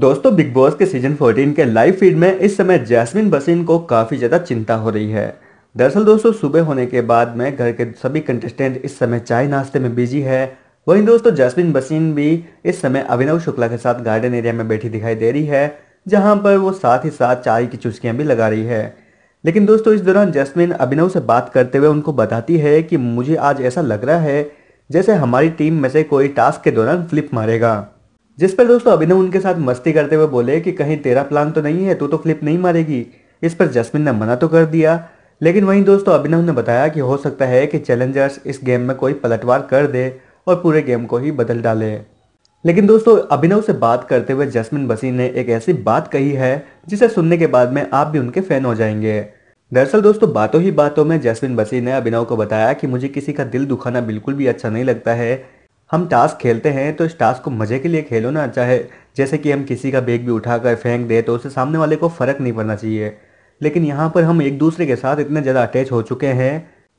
दोस्तों big boss के season 14 के लाइव फीड में इस समय जैस्मिन बसीन को काफ़ी ज़्यादा चिंता हो रही है दरअसल दोस्तों सुबह होने के बाद में घर के सभी कंटेस्टेंट इस समय चाय नाश्ते में बिजी है वहीं दोस्तों जैस्मिन बसीन भी इस समय अभिनव शुक्ला के साथ गार्डन एरिया में बैठी दिखाई दे रही है जहाँ पर वो साथ ही साथ चाय की चुस्कियां भी लगा रही है लेकिन दोस्तों इस दौरान जैस्मिन अभिनव से बात करते हुए उनको बताती है कि मुझे आज ऐसा लग रहा है जैसे हमारी टीम में से कोई टास्क के दौरान फ्लिप मारेगा जिस पर दोस्तों अभिनव उनके साथ मस्ती करते हुए बोले कि कहीं तेरा प्लान तो नहीं है तू तो फ्लिप नहीं मारेगी इस पर जसमिन ने मना तो कर दिया लेकिन वहीं दोस्तों अभिनव ने बताया कि हो सकता है कि चैलेंजर्स इस गेम में कोई पलटवार कर दे और पूरे गेम को ही बदल डाले लेकिन दोस्तों अभिनव से बात करते हुए जसमिन बसी ने एक ऐसी बात कही है जिसे सुनने के बाद में आप भी उनके फैन हो जाएंगे दरअसल दोस्तों बातों ही बातों में जसमिन बसी ने अभिनव को बताया कि मुझे किसी का दिल दुखाना बिल्कुल भी अच्छा नहीं लगता है हम टास्क खेलते हैं तो इस टास्क को मज़े के लिए खेलो ना चाहे जैसे कि हम किसी का बैग भी उठा कर फेंक दें तो उससे सामने वाले को फ़र्क नहीं पड़ना चाहिए लेकिन यहाँ पर हम एक दूसरे के साथ इतने ज़्यादा अटैच हो चुके हैं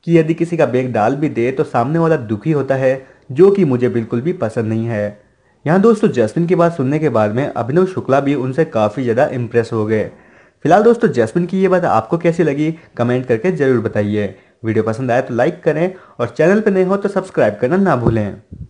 कि यदि किसी का बैग डाल भी दे तो सामने वाला दुखी होता है जो कि मुझे बिल्कुल भी पसंद नहीं है यहाँ दोस्तों जैस्मिन की बात सुनने के बाद में अभिनव शुक्ला भी उनसे काफ़ी ज़्यादा इम्प्रेस हो गए फिलहाल दोस्तों जैस्मिन की ये बात आपको कैसी लगी कमेंट करके ज़रूर बताइए वीडियो पसंद आए तो लाइक करें और चैनल पर नए हो तो सब्सक्राइब करना ना भूलें